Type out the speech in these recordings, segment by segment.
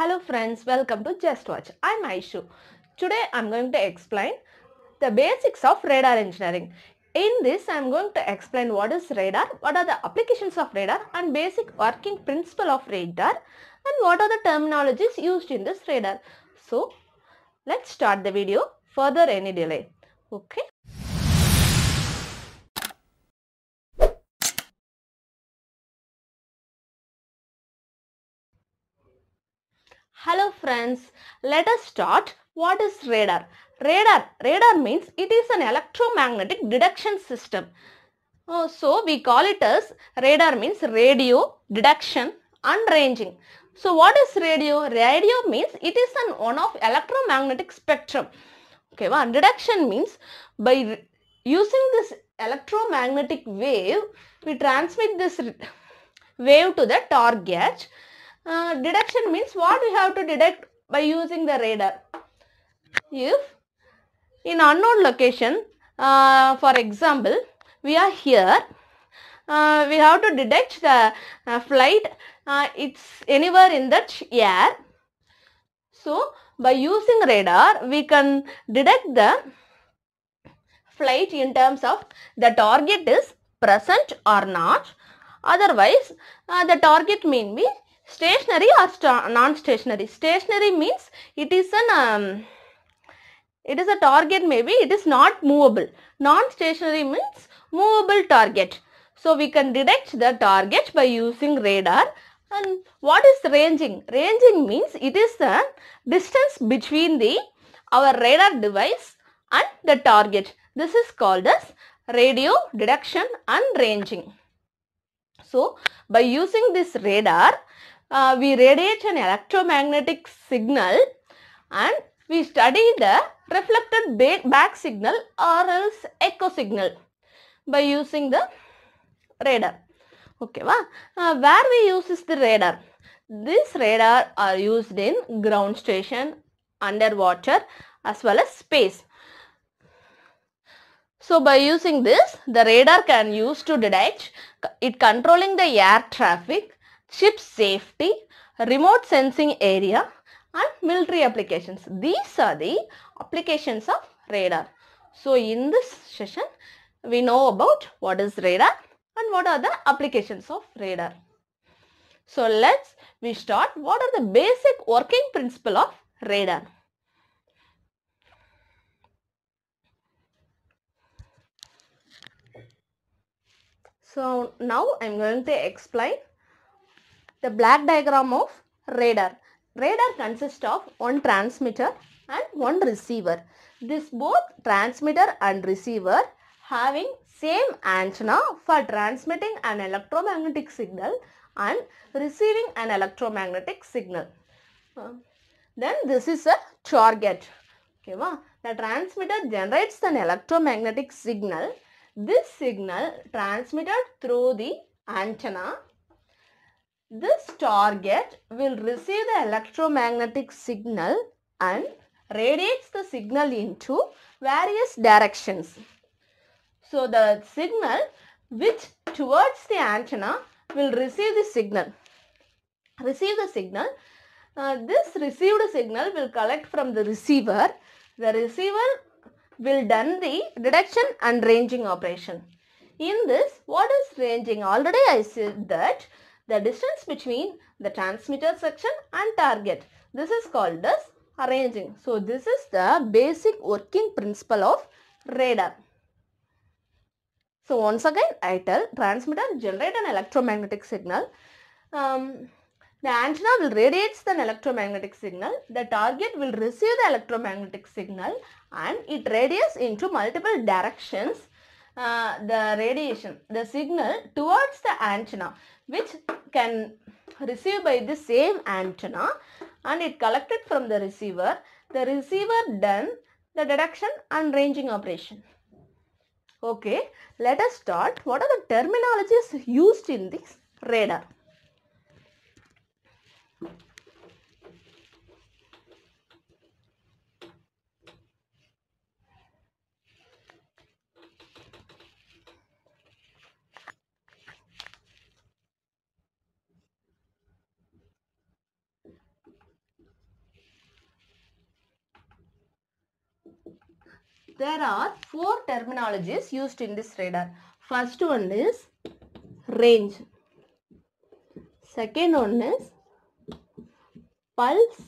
Hello friends, welcome to Just Watch. I'm Aishu. Today I'm going to explain the basics of radar engineering. In this I'm going to explain what is radar, what are the applications of radar and basic working principle of radar and what are the terminologies used in this radar. So let's start the video further any delay. Okay. Hello friends, let us start what is radar. Radar, radar means it is an electromagnetic detection system. Oh, so we call it as radar means radio, detection and ranging. So what is radio? Radio means it is an one-off electromagnetic spectrum. Okay, well, detection means by using this electromagnetic wave, we transmit this wave to the target uh, deduction means what we have to deduct by using the radar if in unknown location uh, for example we are here uh, we have to detect the uh, flight uh, it's anywhere in that air so by using radar we can detect the flight in terms of the target is present or not otherwise uh, the target may be stationary or non-stationary stationary means it is an um, it is a target maybe it is not movable non-stationary means movable target so we can detect the target by using radar and what is ranging ranging means it is the distance between the our radar device and the target this is called as radio detection and ranging so by using this radar uh, we radiate an electromagnetic signal and we study the reflected back signal or else echo signal by using the radar. Okay, wow. uh, where we use is the radar. This radar are used in ground station, underwater as well as space. So by using this, the radar can use to detect it controlling the air traffic ship safety, remote sensing area and military applications. These are the applications of radar. So in this session, we know about what is radar and what are the applications of radar. So let's we start what are the basic working principle of radar. So now I am going to explain the black diagram of radar. Radar consists of one transmitter and one receiver. This both transmitter and receiver having same antenna for transmitting an electromagnetic signal and receiving an electromagnetic signal. Um, then this is a target. Okay, wow. The transmitter generates an electromagnetic signal. This signal transmitted through the antenna this target will receive the electromagnetic signal and radiates the signal into various directions. So the signal which towards the antenna will receive the signal. Receive the signal. Uh, this received signal will collect from the receiver. The receiver will done the detection and ranging operation. In this, what is ranging? Already I said that the distance between the transmitter section and target. This is called as arranging. So this is the basic working principle of radar. So once again I tell transmitter generate an electromagnetic signal. Um, the antenna will radiate the electromagnetic signal. The target will receive the electromagnetic signal and it radiates into multiple directions uh, the radiation, the signal towards the antenna which can receive by the same antenna and it collected from the receiver. The receiver done the deduction and ranging operation. Okay, let us start. What are the terminologies used in this radar? There are four terminologies used in this radar. First one is range. Second one is pulse,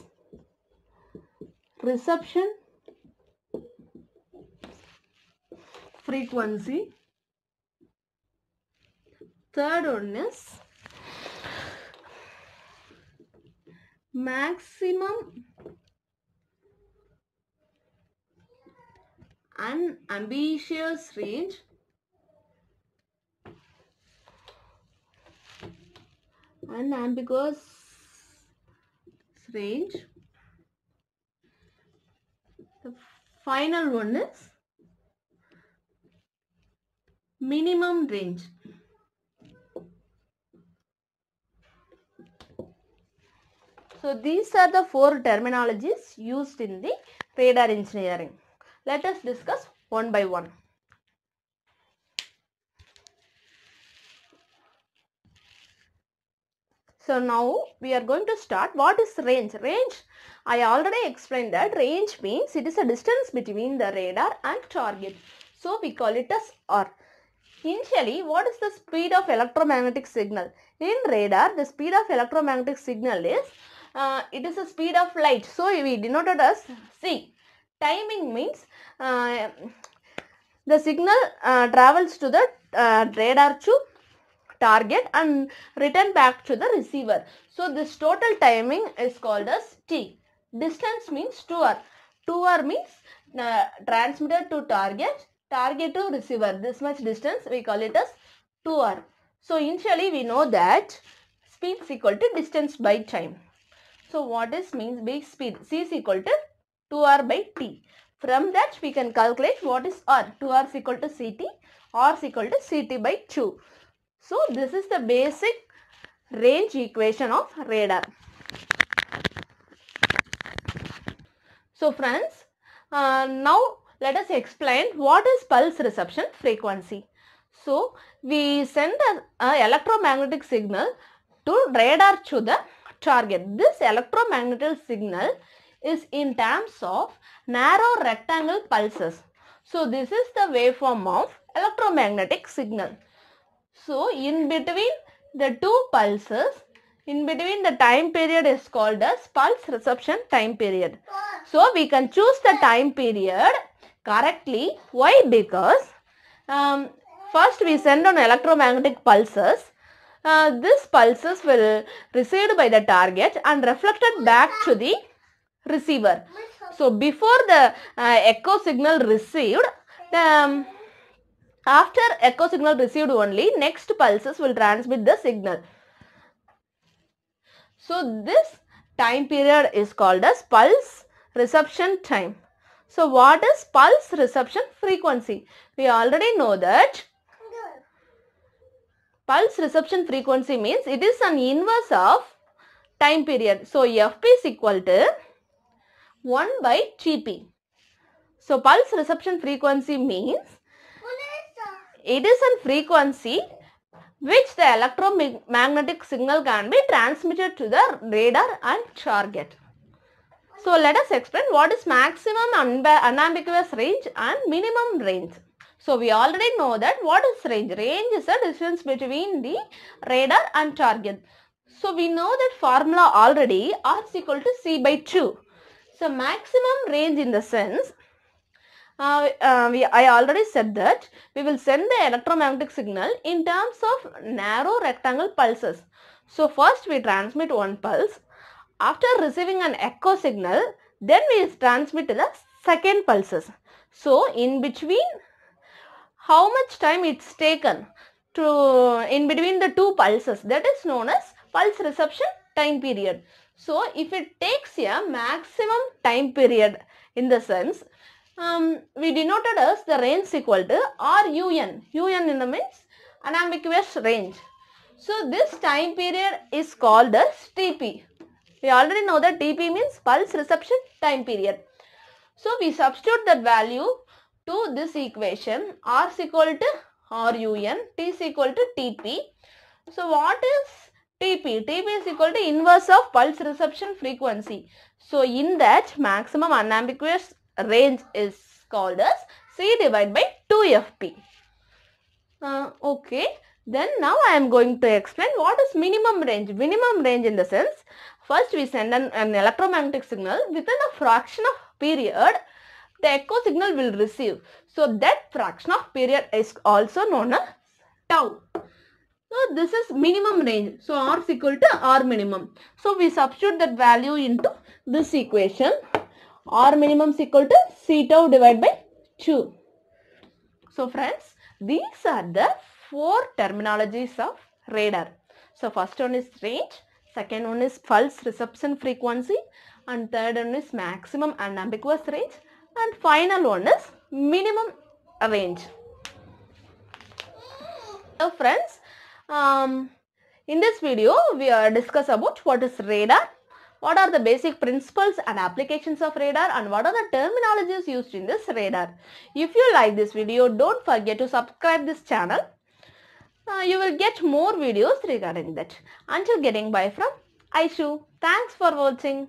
reception, frequency. Third one is maximum unambitious range unambiguous range the final one is minimum range so these are the four terminologies used in the radar engineering let us discuss one by one. So now we are going to start. What is range? Range, I already explained that range means it is a distance between the radar and target. So we call it as R. Initially, what is the speed of electromagnetic signal? In radar, the speed of electromagnetic signal is, uh, it is the speed of light. So we denoted as C. Timing means uh, the signal uh, travels to the uh, radar to target and return back to the receiver. So this total timing is called as T. Distance means 2R. 2R means uh, transmitter to target, target to receiver. This much distance we call it as 2R. So initially we know that speed is equal to distance by time. So what is means big speed? C is equal to 2R by T. From that we can calculate what is R. 2R is equal to CT. R is equal to CT by 2. So this is the basic range equation of radar. So friends, uh, now let us explain what is pulse reception frequency. So we send an electromagnetic signal to radar to the target. This electromagnetic signal is in terms of narrow rectangle pulses. So this is the waveform of electromagnetic signal. So in between the two pulses, in between the time period is called as pulse reception time period. So we can choose the time period correctly. Why? Because um, first we send on electromagnetic pulses. Uh, these pulses will received by the target and reflected back to the receiver. So before the uh, echo signal received, the, um, after echo signal received only, next pulses will transmit the signal. So this time period is called as pulse reception time. So what is pulse reception frequency? We already know that pulse reception frequency means it is an inverse of time period. So fp is equal to 1 by 3p. So pulse reception frequency means it is a frequency which the electromagnetic signal can be transmitted to the radar and target. So let us explain what is maximum unambiguous range and minimum range. So we already know that what is range? Range is the distance between the radar and target. So we know that formula already R is equal to C by 2. So maximum range in the sense, uh, uh, we, I already said that we will send the electromagnetic signal in terms of narrow rectangle pulses. So first we transmit one pulse. After receiving an echo signal, then we transmit the second pulses. So in between, how much time it's taken to in between the two pulses that is known as pulse reception time period. So if it takes a maximum time period in the sense um, we denoted as the range equal to R U N. U N un in the means unambiguous range. So this time period is called as TP. We already know that TP means pulse reception time period. So we substitute that value to this equation R is equal to RUN, T is equal to TP. So what is TP. TP is equal to inverse of pulse reception frequency. So in that maximum unambiguous range is called as C divided by 2FP. Uh, okay. Then now I am going to explain what is minimum range. Minimum range in the sense first we send an, an electromagnetic signal within a fraction of period the echo signal will receive. So that fraction of period is also known as tau. So this is minimum range. So R is equal to R minimum. So we substitute that value into this equation. R minimum is equal to C tau divided by 2. So friends, these are the four terminologies of radar. So first one is range, second one is pulse reception frequency and third one is maximum and ambiguous range and final one is minimum range. So friends, um, in this video, we are discuss about what is radar, what are the basic principles and applications of radar and what are the terminologies used in this radar. If you like this video, don't forget to subscribe this channel. Uh, you will get more videos regarding that. Until getting bye from Aishu. Thanks for watching.